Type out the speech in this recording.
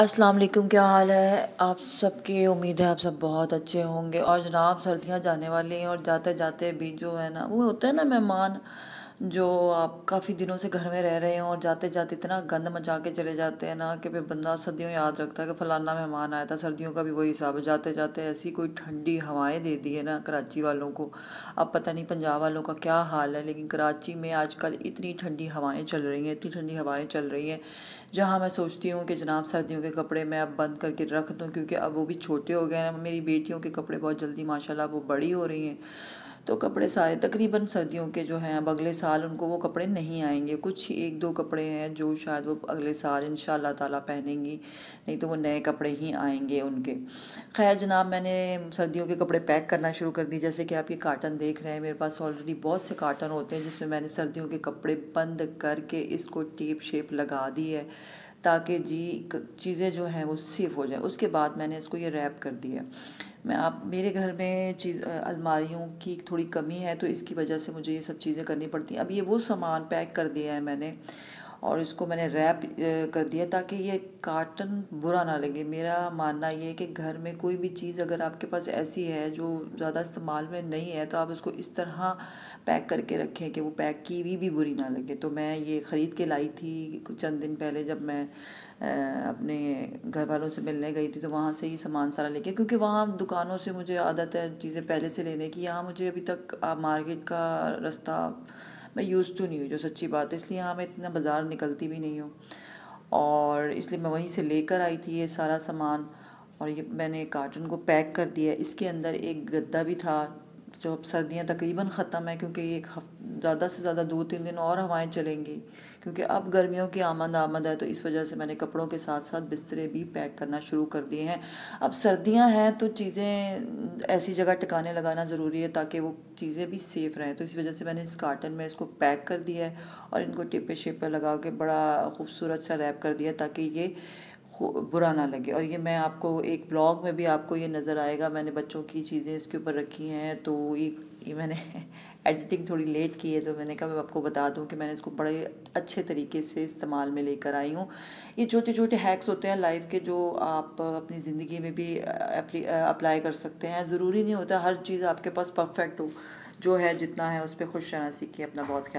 अस्सलाम वालेकुम क्या हाल है आप सबके उम्मीद है आप सब बहुत अच्छे होंगे और जनाब सर्दियाँ जाने वाली हैं और जाते जाते भी जो है ना वो होते हैं ना मेहमान जो आप काफ़ी दिनों से घर में रह रहे हो और जाते जाते इतना गंद मचा के चले जाते हैं ना कि भाई बंदा सदियों याद रखता है कि फ़लाना मेहमान आया था सर्दियों का भी वही हिसाब है जाते जाते ऐसी कोई ठंडी हवाएं दे दी है ना कराची वालों को अब पता नहीं पंजाब वालों का क्या हाल है लेकिन कराची में आजकल इतनी ठंडी हवाएँ चल रही हैं इतनी ठंडी हवाएँ चल रही हैं जहाँ मैं सोचती हूँ कि जनाब सर्दियों के कपड़े मैं अब बंद करके रख दूँ क्योंकि अब वो भी छोटे हो गए हैं मेरी बेटियों के कपड़े बहुत जल्दी माशाला वो बड़ी हो रही हैं तो कपड़े सारे तकरीबन सर्दियों के जो हैं अब अगले साल साल उनको वो कपड़े नहीं आएंगे कुछ एक दो कपड़े हैं जो शायद वो अगले साल इन ताला पहनेंगी नहीं तो वो नए कपड़े ही आएंगे उनके खैर जनाब मैंने सर्दियों के कपड़े पैक करना शुरू कर दिए जैसे कि आप ये काटन देख रहे हैं मेरे पास ऑलरेडी बहुत से काटन होते हैं जिसमें मैंने सर्दियों के कपड़े बंद करके इसको टेप शेप लगा दी है ताकि जी चीज़ें जो हैं वो सेफ़ हो जाए उसके बाद मैंने इसको ये रैप कर दिया मैं आप मेरे घर में चीज़ अलमारियों की थोड़ी कमी है तो इसकी वजह से मुझे ये सब चीज़ें करनी पड़ती हैं अब ये वो सामान पैक कर दिया है मैंने और इसको मैंने रैप कर दिया ताकि ये कार्टन बुरा ना लगे मेरा मानना ये है कि घर में कोई भी चीज़ अगर आपके पास ऐसी है जो ज़्यादा इस्तेमाल में नहीं है तो आप उसको इस तरह पैक करके रखें कि वो पैक की हुई भी बुरी ना लगे तो मैं ये ख़रीद के लाई थी चंद दिन पहले जब मैं अपने घर वालों से मिलने गई थी तो वहाँ से ही सामान सारा लेके क्योंकि वहाँ दुकानों से मुझे आदत है चीज़ें पहले से लेने की यहाँ मुझे अभी तक मार्केट का रास्ता मैं यूज़ टू नहीं हूँ जो सच्ची बात है इसलिए हाँ मैं इतना बाज़ार निकलती भी नहीं हूँ और इसलिए मैं वहीं से लेकर आई थी ये सारा सामान और ये मैंने कार्टन को पैक कर दिया इसके अंदर एक गद्दा भी था जो अब सर्दियाँ तकरीबन ख़त्म है क्योंकि एक ज़्यादा से ज़्यादा दो तीन दिन और हवाएं चलेंगी क्योंकि अब गर्मियों की आमद आमद है तो इस वजह से मैंने कपड़ों के साथ साथ बिस्तरे भी पैक करना शुरू कर दिए हैं अब सर्दियाँ हैं तो चीज़ें ऐसी जगह टिकाने लगाना ज़रूरी है ताकि वो चीज़ें भी सेफ़ रहें तो इस वजह से मैंने इस कार्टन में इसको पैक कर दिया है और इनको टिपे शेपे लगा के बड़ा खूबसूरत सा रैप कर दिया ताकि ये बुरा ना लगे और ये मैं आपको एक ब्लॉग में भी आपको ये नज़र आएगा मैंने बच्चों की चीज़ें इसके ऊपर रखी हैं तो ये ये मैंने एडिटिंग थोड़ी लेट की है तो मैंने कहा मैं आपको बता दूं कि मैंने इसको बड़े अच्छे तरीके से इस्तेमाल में लेकर आई हूँ ये छोटे छोटे हैक्स होते हैं लाइफ के जो आप अपनी ज़िंदगी में भी अप्लाई कर सकते हैं ज़रूरी नहीं होता हर चीज़ आपके पास परफेक्ट हो जो है जितना है उस पर खुश रहना सीखिए अपना बहुत ख्याल